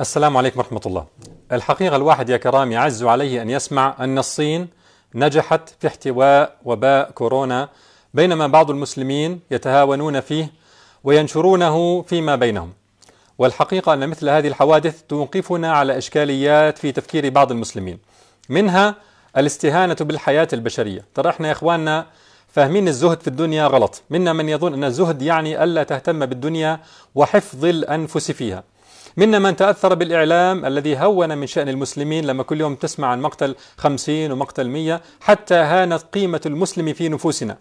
السلام عليكم ورحمة الله الحقيقة الواحد يا كرام يعز عليه أن يسمع أن الصين نجحت في احتواء وباء كورونا بينما بعض المسلمين يتهاونون فيه وينشرونه فيما بينهم والحقيقة أن مثل هذه الحوادث توقفنا على إشكاليات في تفكير بعض المسلمين منها الاستهانة بالحياة البشرية ترى احنا يا إخواننا فاهمين الزهد في الدنيا غلط منا من يظن أن الزهد يعني ألا تهتم بالدنيا وحفظ الأنفس فيها منا من تأثر بالإعلام الذي هون من شأن المسلمين لما كل يوم تسمع عن مقتل خمسين ومقتل مية حتى هانت قيمة المسلم في نفوسنا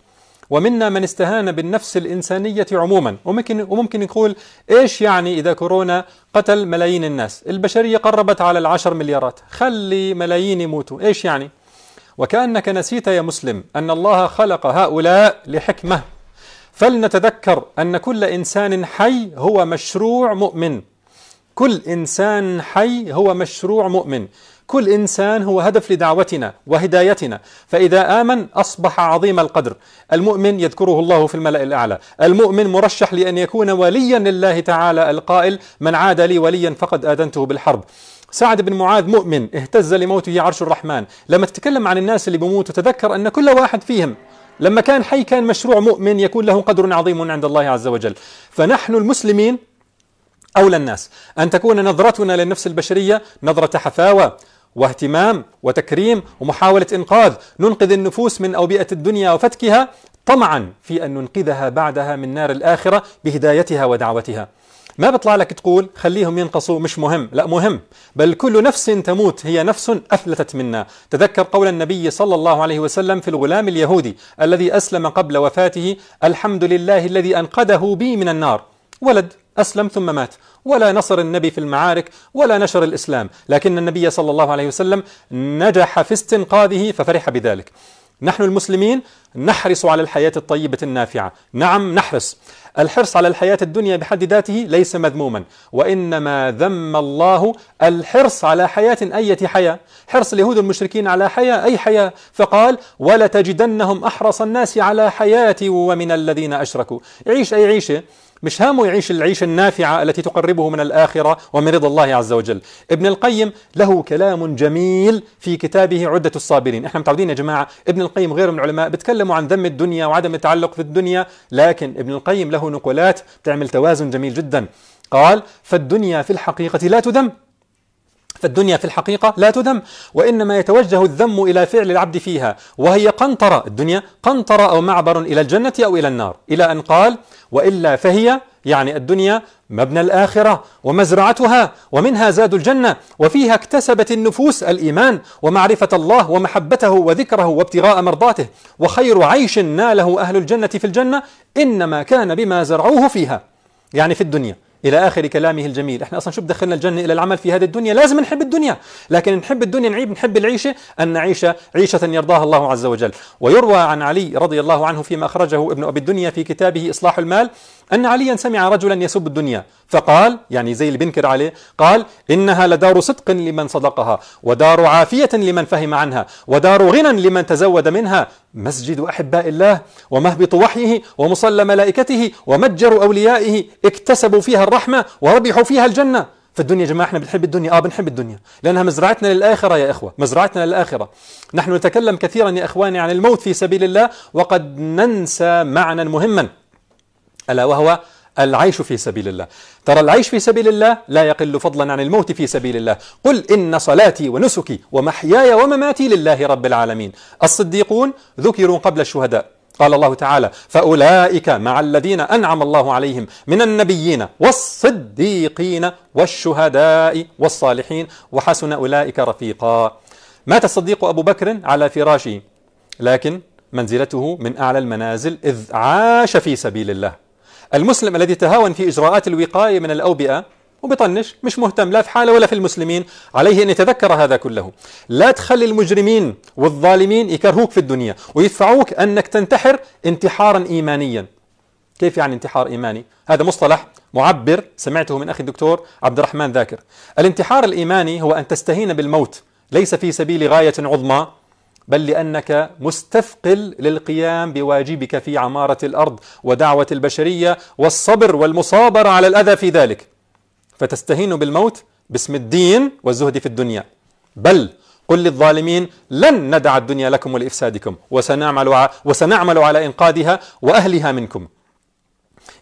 ومنا من استهان بالنفس الإنسانية عموما وممكن, وممكن يقول إيش يعني إذا كورونا قتل ملايين الناس البشرية قربت على العشر مليارات خلي ملايين يموتوا إيش يعني وكأنك نسيت يا مسلم أن الله خلق هؤلاء لحكمة فلنتذكر أن كل إنسان حي هو مشروع مؤمن كل إنسان حي هو مشروع مؤمن كل إنسان هو هدف لدعوتنا وهدايتنا فإذا آمن أصبح عظيم القدر المؤمن يذكره الله في الملأ الأعلى المؤمن مرشح لأن يكون وليا لله تعالى القائل من عاد لي وليا فقد آذنته بالحرب سعد بن معاذ مؤمن اهتز لموته عرش الرحمن لما تتكلم عن الناس اللي بيموتوا تذكر أن كل واحد فيهم لما كان حي كان مشروع مؤمن يكون له قدر عظيم عند الله عز وجل فنحن المسلمين أولى الناس أن تكون نظرتنا للنفس البشرية نظرة حفاوة واهتمام وتكريم ومحاولة إنقاذ ننقذ النفوس من أوبئة الدنيا وفتكها طمعا في أن ننقذها بعدها من نار الآخرة بهدايتها ودعوتها ما بطلع لك تقول خليهم ينقصوا مش مهم لا مهم بل كل نفس تموت هي نفس أفلتت منا تذكر قول النبي صلى الله عليه وسلم في الغلام اليهودي الذي أسلم قبل وفاته الحمد لله الذي أنقذه بي من النار ولد أسلم ثم مات ولا نصر النبي في المعارك ولا نشر الإسلام لكن النبي صلى الله عليه وسلم نجح في استنقاذه ففرح بذلك نحن المسلمين نحرص على الحياة الطيبة النافعة نعم نحرص الحرص على الحياة الدنيا بحد ذاته ليس مذموما وإنما ذم الله الحرص على حياة أية حياة حرص اليهود المشركين على حياة أي حياة فقال ولتجدنهم أحرص الناس على حياة ومن الذين أشركوا يعيش أي عيشة مش هامه يعيش العيشة النافعة التي تقربه من الآخرة ومن رضا الله عز وجل ابن القيم له كلام جميل في كتابه عدة الصابرين احنا متعودين يا جماعة ابن القيم غير من العلماء بتكلم يتكلموا عن ذم الدنيا وعدم التعلق في الدنيا لكن ابن القيم له نقولات تعمل توازن جميل جدا قال فالدنيا في الحقيقة لا تذم فالدنيا في الحقيقة لا تذم وإنما يتوجه الذم إلى فعل العبد فيها وهي قنطرة الدنيا قنطرة أو معبر إلى الجنة أو إلى النار إلى أن قال وإلا فهي يعني الدنيا مبنى الآخرة ومزرعتها ومنها زاد الجنة وفيها اكتسبت النفوس الإيمان ومعرفة الله ومحبته وذكره وابتغاء مرضاته وخير عيش ناله أهل الجنة في الجنة إنما كان بما زرعوه فيها يعني في الدنيا إلى آخر كلامه الجميل احنا أصلا شو بدخلنا الجنة إلى العمل في هذه الدنيا لازم نحب الدنيا لكن نحب الدنيا نعيب نحب العيشة أن نعيش عيشة يرضاها الله عز وجل ويروى عن علي رضي الله عنه فيما أخرجه ابن أبي الدنيا في كتابه إصلاح المال أن عليا سمع رجلا يسب الدنيا فقال يعني زي اللي بينكر عليه قال إنها لدار صدق لمن صدقها ودار عافية لمن فهم عنها ودار غنى لمن تزود منها مسجد أحباء الله ومهبط وحيه ومصلى ملائكته ومتجر أوليائه اكتسبوا فيها الرحمة وربحوا فيها الجنة فالدنيا يا جماعة احنا بنحب الدنيا اه بنحب الدنيا لأنها مزرعتنا للآخرة يا إخوة مزرعتنا للآخرة نحن نتكلم كثيرا يا إخواني عن الموت في سبيل الله وقد ننسى معنى مهما ألا وهو العيش في سبيل الله ترى العيش في سبيل الله لا يقل فضلا عن الموت في سبيل الله قل إن صلاتي ونسكي ومحياي ومماتي لله رب العالمين الصديقون ذكروا قبل الشهداء قال الله تعالى فأولئك مع الذين أنعم الله عليهم من النبيين والصديقين والشهداء والصالحين وحسن أولئك رفيقا مات الصديق أبو بكر على فراشه لكن منزلته من أعلى المنازل إذ عاش في سبيل الله المسلم الذي تهاون في إجراءات الوقاية من الأوبئة وبطنش مش مهتم لا في حاله ولا في المسلمين عليه أن يتذكر هذا كله لا تخلي المجرمين والظالمين يكرهوك في الدنيا ويدفعوك أنك تنتحر انتحارا إيمانيا كيف يعني انتحار إيماني؟ هذا مصطلح معبر سمعته من أخي الدكتور عبد الرحمن ذاكر الانتحار الإيماني هو أن تستهين بالموت ليس في سبيل غاية عظمى بل لأنك مستثقل للقيام بواجبك في عمارة الأرض ودعوة البشرية والصبر والمصابرة على الأذى في ذلك فتستهين بالموت باسم الدين والزهد في الدنيا بل قل للظالمين لن ندع الدنيا لكم ولإفسادكم وسنعمل, وسنعمل على إنقاذها وأهلها منكم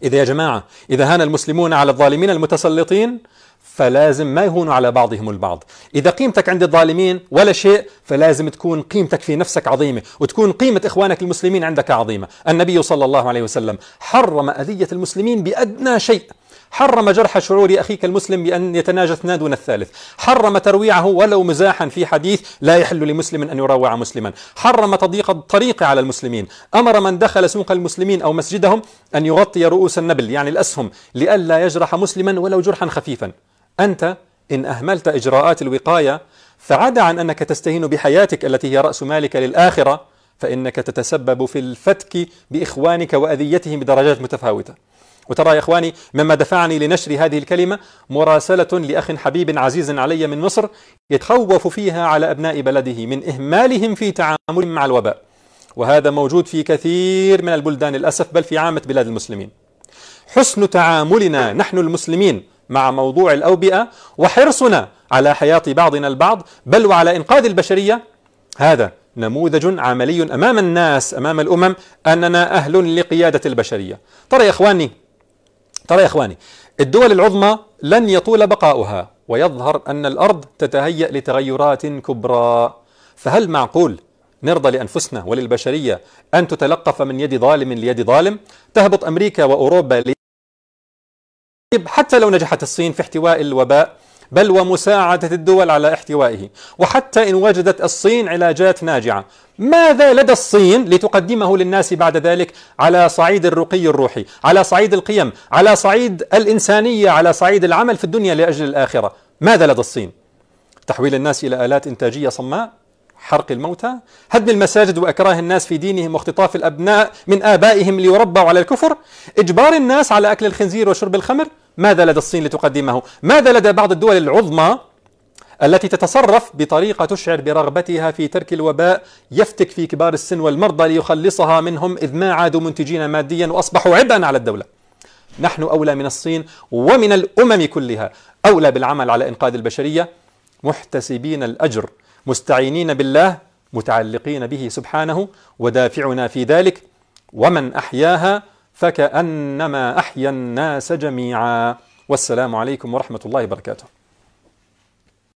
إذا يا جماعة إذا هان المسلمون على الظالمين المتسلطين فلازم ما يهونوا على بعضهم البعض إذا قيمتك عند الظالمين ولا شيء فلازم تكون قيمتك في نفسك عظيمة وتكون قيمة إخوانك المسلمين عندك عظيمة النبي صلى الله عليه وسلم حرم أذية المسلمين بأدنى شيء حرم جرح شعور أخيك المسلم بأن يتناجى اثنان دون الثالث حرم ترويعه ولو مزاحا في حديث لا يحل لمسلم أن يروع مسلما حرم تضييق الطريق على المسلمين أمر من دخل سوق المسلمين أو مسجدهم أن يغطي رؤوس النبل يعني الأسهم لئلا يجرح مسلما ولو جرحا خفيفا أنت إن أهملت إجراءات الوقاية فعدا عن أنك تستهين بحياتك التي هي رأس مالك للآخرة فإنك تتسبب في الفتك بإخوانك وأذيتهم بدرجات متفاوتة وترى يا إخواني مما دفعني لنشر هذه الكلمة مراسلة لأخ حبيب عزيز علي من مصر يتخوف فيها على أبناء بلده من إهمالهم في تعاملهم مع الوباء وهذا موجود في كثير من البلدان للأسف بل في عامة بلاد المسلمين حسن تعاملنا نحن المسلمين مع موضوع الأوبئة وحرصنا على حياة بعضنا البعض بل وعلى إنقاذ البشرية هذا نموذج عملي أمام الناس أمام الأمم أننا أهل لقيادة البشرية ترى يا إخواني ترى يا إخواني الدول العظمى لن يطول بقاؤها ويظهر أن الأرض تتهيأ لتغيرات كبرى فهل معقول نرضى لأنفسنا وللبشرية أن تتلقف من يد ظالم ليد ظالم تهبط أمريكا وأوروبا حتى لو نجحت الصين في احتواء الوباء بل ومساعدة الدول على احتوائه وحتى إن وجدت الصين علاجات ناجعة ماذا لدى الصين لتقدمه للناس بعد ذلك على صعيد الرقي الروحي على صعيد القيم على صعيد الإنسانية على صعيد العمل في الدنيا لأجل الآخرة ماذا لدى الصين تحويل الناس إلى آلات إنتاجية صماء حرق الموتى هدم المساجد وإكراه الناس في دينهم واختطاف الأبناء من آبائهم ليربوا على الكفر إجبار الناس على أكل الخنزير وشرب الخمر ماذا لدى الصين لتقدمه ماذا لدى بعض الدول العظمى التي تتصرف بطريقة تشعر برغبتها في ترك الوباء يفتك في كبار السن والمرضى ليخلصها منهم إذ ما عادوا منتجين ماديا وأصبحوا عبئا على الدولة نحن أولى من الصين ومن الأمم كلها أولى بالعمل على إنقاذ البشرية محتسبين الأجر مستعينين بالله متعلقين به سبحانه ودافعنا في ذلك ومن أحياها فكأنما أحيا الناس جميعا والسلام عليكم ورحمة الله وبركاته